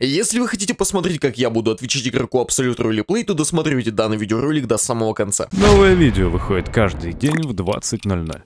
Если вы хотите посмотреть, как я буду отвечать игроку Абсолют Плей, то досмотрите данный видеоролик до самого конца. Новое видео выходит каждый день в 20.00.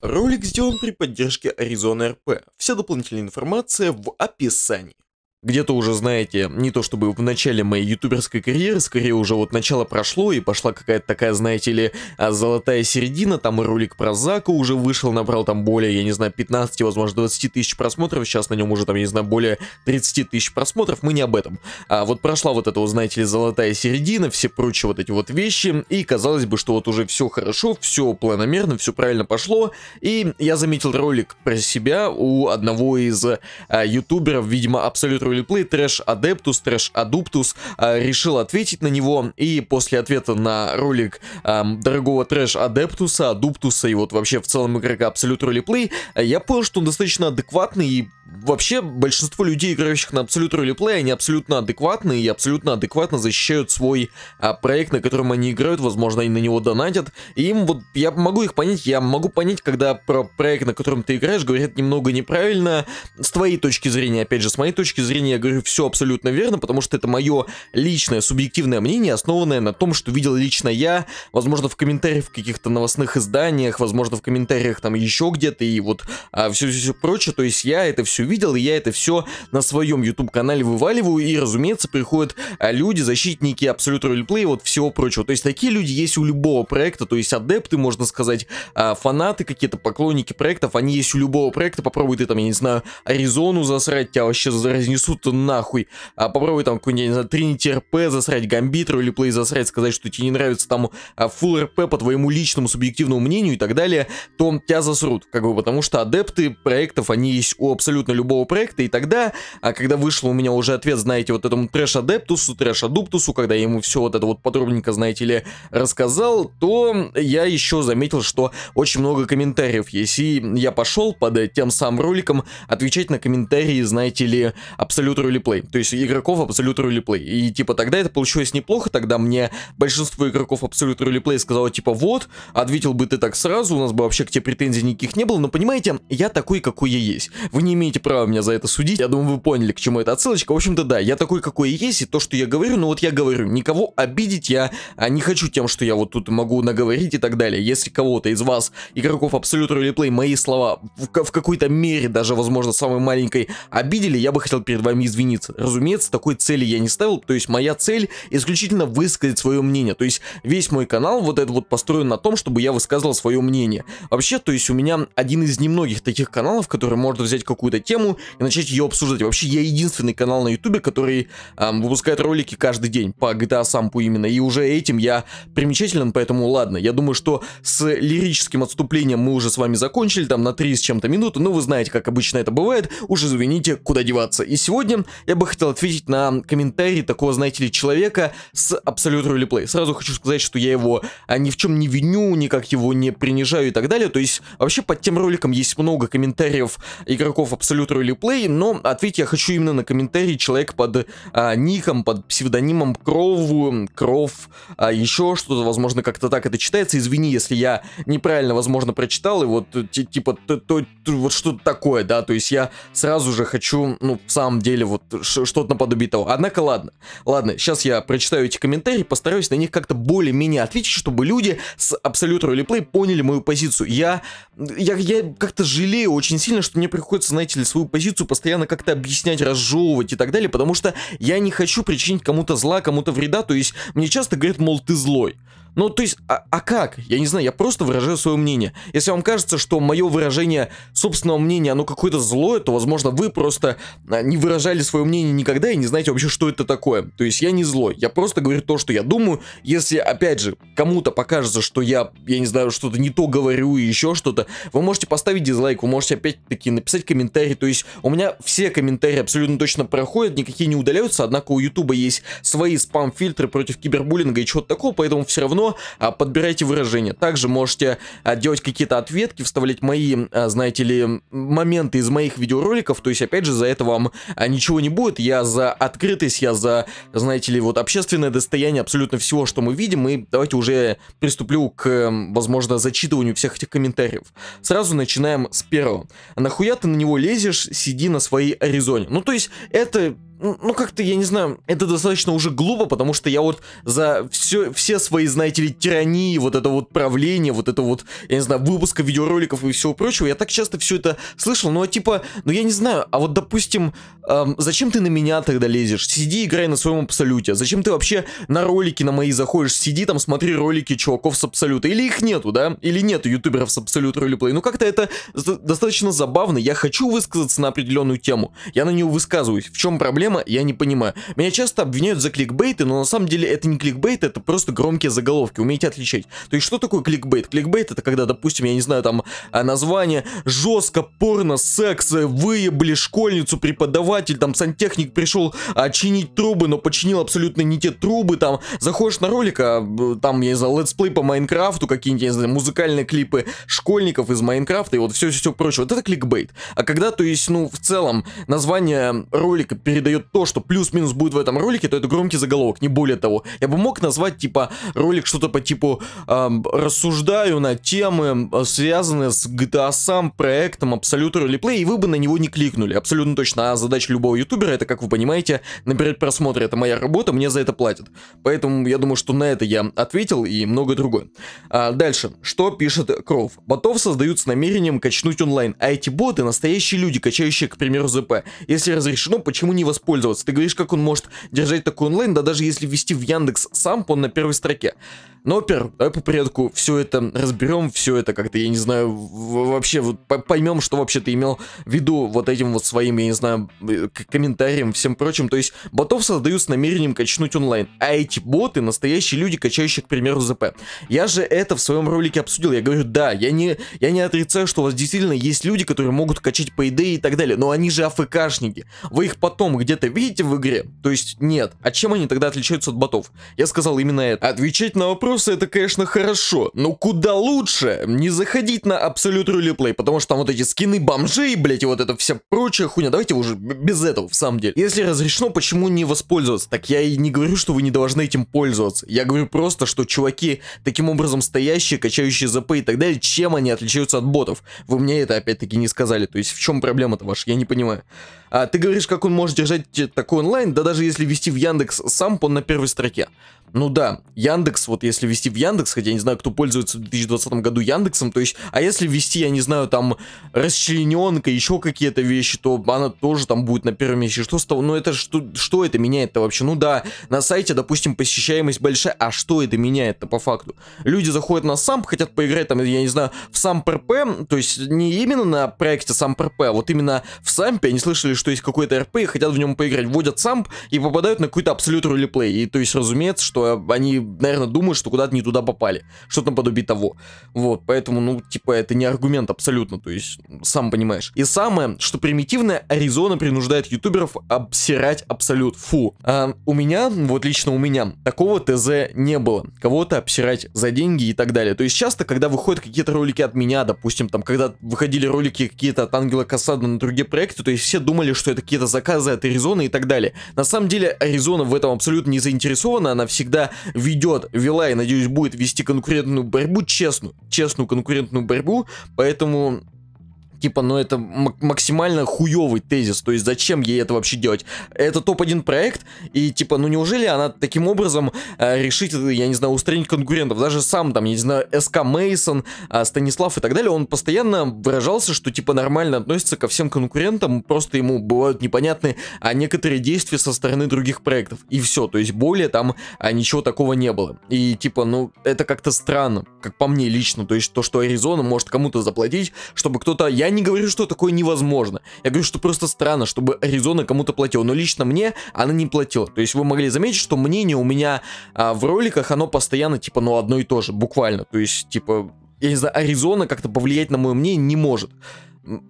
Ролик сделан при поддержке Arizona RP. Вся дополнительная информация в описании где-то уже, знаете, не то чтобы в начале моей ютуберской карьеры, скорее уже вот начало прошло и пошла какая-то такая, знаете ли, а, золотая середина, там ролик про Зака уже вышел, набрал там более, я не знаю, 15, возможно, 20 тысяч просмотров, сейчас на нем уже там, я не знаю, более 30 тысяч просмотров, мы не об этом. А вот прошла вот эта, вот, знаете ли, золотая середина, все прочие вот эти вот вещи, и казалось бы, что вот уже все хорошо, все планомерно, все правильно пошло, и я заметил ролик про себя у одного из а, ютуберов, видимо, абсолютно Ролиплей Трэш Адептус, Трэш Адуптус, решил ответить на него, и после ответа на ролик дорогого Трэш Адептуса, Адуптуса и вот вообще в целом игрока Абсолют Ролиплей я понял, что он достаточно адекватный и Вообще, большинство людей, играющих на Абсолют Ролиплей они абсолютно адекватны и абсолютно адекватно защищают свой а, проект, на котором они играют, возможно, они на него донатят. И им вот, я могу их понять, я могу понять, когда про проект, на котором ты играешь, говорят немного неправильно, с твоей точки зрения, опять же, с моей точки зрения, зрения я говорю все абсолютно верно, потому что это мое личное субъективное мнение, основанное на том, что видел лично я, возможно, в комментариях в каких-то новостных изданиях, возможно, в комментариях там еще где-то и вот а, все, все, все прочее. То есть я это все видел, и я это все на своем YouTube-канале вываливаю, и, разумеется, приходят а, люди, защитники абсолют ролеплея, вот всего прочего. То есть такие люди есть у любого проекта, то есть адепты, можно сказать, а, фанаты какие-то, поклонники проектов, они есть у любого проекта, попробуй ты там, я не знаю, Аризону засрать, тебя вообще разнесут несут нахуй. А попробуй там какой-нибудь, не знаю, Тринити РП засрать, Гамбитру или Плей засрать, сказать, что тебе не нравится там а, full РП по твоему личному субъективному мнению и так далее, то тебя засрут, как бы, потому что адепты проектов, они есть у абсолютно любого проекта, и тогда, а когда вышел у меня уже ответ, знаете, вот этому трэш-адептусу, трэш-адуптусу, когда я ему все вот это вот подробненько, знаете ли, рассказал, то я еще заметил, что очень много комментариев есть, и я пошел под э, тем самым роликом отвечать на комментарии, знаете ли, абсолютно абсолют ролеплей. То есть игроков абсолют ролеплей. И типа тогда это получилось неплохо, тогда мне большинство игроков абсолют ролеплей сказало типа вот, ответил бы ты так сразу, у нас бы вообще к тебе претензий никаких не было, но понимаете, я такой, какой я есть. Вы не имеете права меня за это судить, я думаю, вы поняли, к чему эта отсылочка. В общем-то, да, я такой, какой я есть, и то, что я говорю, ну вот я говорю, никого обидеть я а, не хочу тем, что я вот тут могу наговорить и так далее. Если кого-то из вас, игроков абсолют ролеплей, мои слова в, в какой-то мере, даже, возможно, самой маленькой обидели, я бы хотел перед вами вами извиниться. Разумеется, такой цели я не ставил, то есть моя цель исключительно высказать свое мнение. То есть весь мой канал вот это вот построен на том, чтобы я высказывал свое мнение. Вообще, то есть у меня один из немногих таких каналов, который можно взять какую-то тему и начать ее обсуждать. Вообще, я единственный канал на ютубе, который эм, выпускает ролики каждый день по GTA Сампу именно. И уже этим я примечателен, поэтому ладно. Я думаю, что с лирическим отступлением мы уже с вами закончили, там на 3 с чем-то минуты. Ну, вы знаете, как обычно это бывает. Уж извините, куда деваться. И сегодня сегодня я бы хотел ответить на комментарий такого, знаете ли, человека с абсолютно ролеплей. Сразу хочу сказать, что я его а, ни в чем не виню, никак его не принижаю и так далее. То есть вообще под тем роликом есть много комментариев игроков абсолютно ролеплей, но ответить я хочу именно на комментарий человека под а, ником, под псевдонимом Крову, Кров, а, еще что-то, возможно, как-то так это читается. Извини, если я неправильно, возможно, прочитал, и вот типа то, то, то, вот что-то такое, да, то есть я сразу же хочу, ну, в самом деле вот что-то наподобие того. Однако ладно, ладно, сейчас я прочитаю эти комментарии, постараюсь на них как-то более-менее ответить, чтобы люди с Абсолют Ролеплей поняли мою позицию. Я, я, я как-то жалею очень сильно, что мне приходится, знаете ли, свою позицию постоянно как-то объяснять, разжевывать и так далее, потому что я не хочу причинить кому-то зла, кому-то вреда, то есть мне часто говорят, мол, ты злой. Ну, то есть, а, а как? Я не знаю, я просто выражаю свое мнение. Если вам кажется, что мое выражение собственного мнения, оно какое-то злое, то, возможно, вы просто а, не выражали свое мнение никогда и не знаете вообще, что это такое. То есть, я не злой, я просто говорю то, что я думаю. Если, опять же, кому-то покажется, что я, я не знаю, что-то не то говорю и еще что-то, вы можете поставить дизлайк, вы можете опять-таки написать комментарий. То есть, у меня все комментарии абсолютно точно проходят, никакие не удаляются, однако у Ютуба есть свои спам-фильтры против кибербуллинга и чего-то такого, поэтому все равно равно а, подбирайте выражение. Также можете а, делать какие-то ответки, вставлять мои, а, знаете ли, моменты из моих видеороликов. То есть, опять же, за это вам ничего не будет. Я за открытость, я за, знаете ли, вот общественное достояние абсолютно всего, что мы видим. И давайте уже приступлю к, возможно, зачитыванию всех этих комментариев. Сразу начинаем с первого. Нахуя ты на него лезешь, сиди на своей Аризоне? Ну, то есть, это ну как-то, я не знаю, это достаточно уже глупо, потому что я вот за все, все свои, знаете ли, тирании, вот это вот правление, вот это вот, я не знаю, выпуска видеороликов и всего прочего, я так часто все это слышал, ну а типа, ну я не знаю, а вот допустим, эм, зачем ты на меня тогда лезешь? Сиди, играй на своем абсолюте. Зачем ты вообще на ролики на мои заходишь? Сиди там, смотри ролики чуваков с абсолюта. Или их нету, да? Или нету ютуберов с абсолют ролеплей. Ну как-то это достаточно забавно. Я хочу высказаться на определенную тему. Я на нее высказываюсь. В чем проблема? проблема, я не понимаю. Меня часто обвиняют за кликбейты, но на самом деле это не кликбейт, это просто громкие заголовки, умейте отличать. То есть что такое кликбейт? Кликбейт это когда, допустим, я не знаю, там а, название жестко, порно, секс, выебли школьницу, преподаватель, там сантехник пришел а, чинить трубы, но починил абсолютно не те трубы, там заходишь на ролик, а, там, я не знаю, летсплей по Майнкрафту, какие-нибудь, я не знаю, музыкальные клипы школьников из Майнкрафта и вот все-все-все прочее. Вот это кликбейт. А когда, то есть, ну, в целом, название ролика передает то, что плюс-минус будет в этом ролике, то это громкий заголовок, не более того. Я бы мог назвать, типа, ролик что-то по типу эм, «Рассуждаю на темы, э, связанные с GTA сам проектом Absolute Role и вы бы на него не кликнули, абсолютно точно. А задача любого ютубера, это, как вы понимаете, набирать просмотры. Это моя работа, мне за это платят. Поэтому я думаю, что на это я ответил и многое другое. А дальше, что пишет Кров? Ботов создают с намерением качнуть онлайн, а эти боты настоящие люди, качающие, к примеру, ЗП. Если разрешено, почему не воспользоваться пользоваться. Ты говоришь, как он может держать такой онлайн, да даже если ввести в Яндекс сам он на первой строке. Но ну, Ноппер, давай по порядку все это разберем, все это как-то, я не знаю, вообще вот поймем, что вообще ты имел в виду вот этим вот своим, я не знаю, э, комментарием, всем прочим. То есть ботов создают с намерением качнуть онлайн, а эти боты настоящие люди, качающие, к примеру, ЗП. Я же это в своем ролике обсудил, я говорю, да, я не, я не отрицаю, что у вас действительно есть люди, которые могут качать по идее и так далее, но они же АФКшники, вы их потом где-то видите в игре? То есть нет. А чем они тогда отличаются от ботов? Я сказал именно это. Отвечать на вопрос вопросы, это, конечно, хорошо, но куда лучше не заходить на Absolute Rule потому что там вот эти скины бомжей, блять, и вот это вся прочая хуйня. Давайте уже без этого, в самом деле. Если разрешено, почему не воспользоваться? Так я и не говорю, что вы не должны этим пользоваться. Я говорю просто, что чуваки, таким образом стоящие, качающие ЗП и так далее, чем они отличаются от ботов? Вы мне это опять-таки не сказали. То есть в чем проблема-то ваша? Я не понимаю. А ты говоришь, как он может держать э, такой онлайн, да даже если вести в Яндекс сам, он на первой строке. Ну да, Яндекс, вот если ввести в Яндекс, хотя я не знаю, кто пользуется в 2020 году Яндексом, то есть, а если ввести я не знаю, там, расчлененка, еще какие-то вещи, то она тоже там будет на первом месте. Что с того? Ну это что, что это меняет-то вообще? Ну да, на сайте, допустим, посещаемость большая, а что это меняет-то по факту? Люди заходят на сам, хотят поиграть там, я не знаю, в сам РП, то есть не именно на проекте сам РП, а вот именно в сампе они слышали, что есть какой-то РП и хотят в нем поиграть. Вводят самп и попадают на какой-то абсолют ролеплей. И то есть разумеется, что что они, наверное, думают, что куда-то не туда попали. Что-то наподобие того. Вот, поэтому, ну, типа, это не аргумент абсолютно, то есть, сам понимаешь. И самое, что примитивное, Аризона принуждает ютуберов обсирать абсолют. Фу. А у меня, вот лично у меня, такого ТЗ не было. Кого-то обсирать за деньги и так далее. То есть, часто, когда выходят какие-то ролики от меня, допустим, там, когда выходили ролики какие-то от Ангела Касада на другие проекты, то есть, все думали, что это какие-то заказы от Аризоны и так далее. На самом деле, Аризона в этом абсолютно не заинтересована, она всегда всегда ведет, вела и, надеюсь, будет вести конкурентную борьбу, честную, честную конкурентную борьбу. Поэтому Типа, ну это максимально хуёвый тезис, то есть зачем ей это вообще делать? Это топ-1 проект, и типа, ну неужели она таким образом э, решит, э, я не знаю, устранить конкурентов? Даже сам там, я не знаю, СК Мейсон, э, Станислав и так далее, он постоянно выражался, что типа нормально относится ко всем конкурентам, просто ему бывают непонятны а некоторые действия со стороны других проектов. И все, то есть более там а, ничего такого не было. И типа, ну это как-то странно, как по мне лично, то есть то, что Аризона может кому-то заплатить, чтобы кто-то, я я не говорю, что такое невозможно. Я говорю, что просто странно, чтобы Аризона кому-то платила. Но лично мне она не платила. То есть вы могли заметить, что мнение у меня а, в роликах, оно постоянно типа, ну одно и то же, буквально. То есть, типа, я не знаю, Аризона как-то повлиять на мое мнение не может.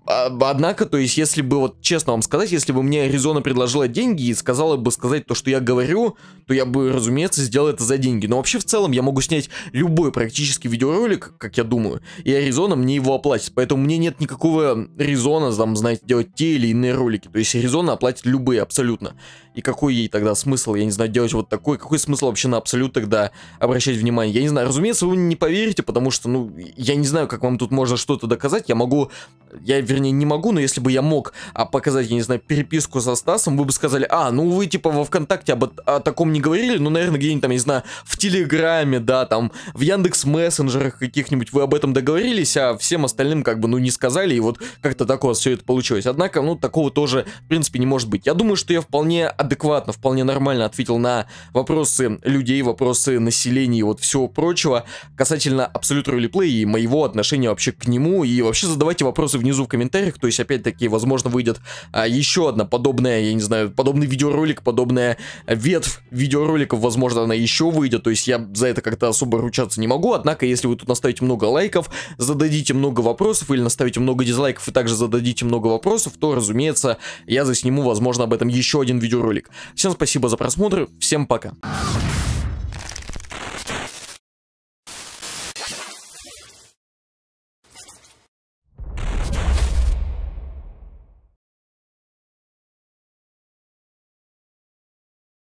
А, однако, то есть, если бы, вот честно вам сказать, если бы мне Аризона предложила деньги и сказала бы сказать то, что я говорю, то я бы, разумеется, сделал это за деньги. Но вообще, в целом, я могу снять любой практически видеоролик, как я думаю, и Аризона мне его оплатит. Поэтому мне нет никакого резона, там, знаете, делать те или иные ролики. То есть, Аризона оплатит любые абсолютно. И какой ей тогда смысл, я не знаю, делать вот такой, какой смысл вообще на абсолют тогда обращать внимание? Я не знаю, разумеется, вы не поверите, потому что, ну, я не знаю, как вам тут можно что-то доказать. Я могу я, вернее, не могу, но если бы я мог а, показать, я не знаю, переписку со Стасом, вы бы сказали, а, ну вы, типа, во ВКонтакте об, о таком не говорили, ну, наверное, где-нибудь там, я не знаю, в Телеграме, да, там, в Яндекс Мессенджерах каких-нибудь вы об этом договорились, а всем остальным, как бы, ну, не сказали, и вот как-то так у все это получилось. Однако, ну, такого тоже, в принципе, не может быть. Я думаю, что я вполне адекватно, вполне нормально ответил на вопросы людей, вопросы населения и вот всего прочего касательно абсолютно ролеплея и моего отношения вообще к нему, и вообще задавайте вопросы внизу в комментариях. То есть, опять-таки, возможно, выйдет а, еще одна подобная, я не знаю, подобный видеоролик, подобная ветвь видеороликов, возможно, она еще выйдет. То есть, я за это как-то особо ручаться не могу. Однако, если вы тут наставите много лайков, зададите много вопросов или наставите много дизлайков и также зададите много вопросов, то, разумеется, я засниму, возможно, об этом еще один видеоролик. Всем спасибо за просмотр, всем пока.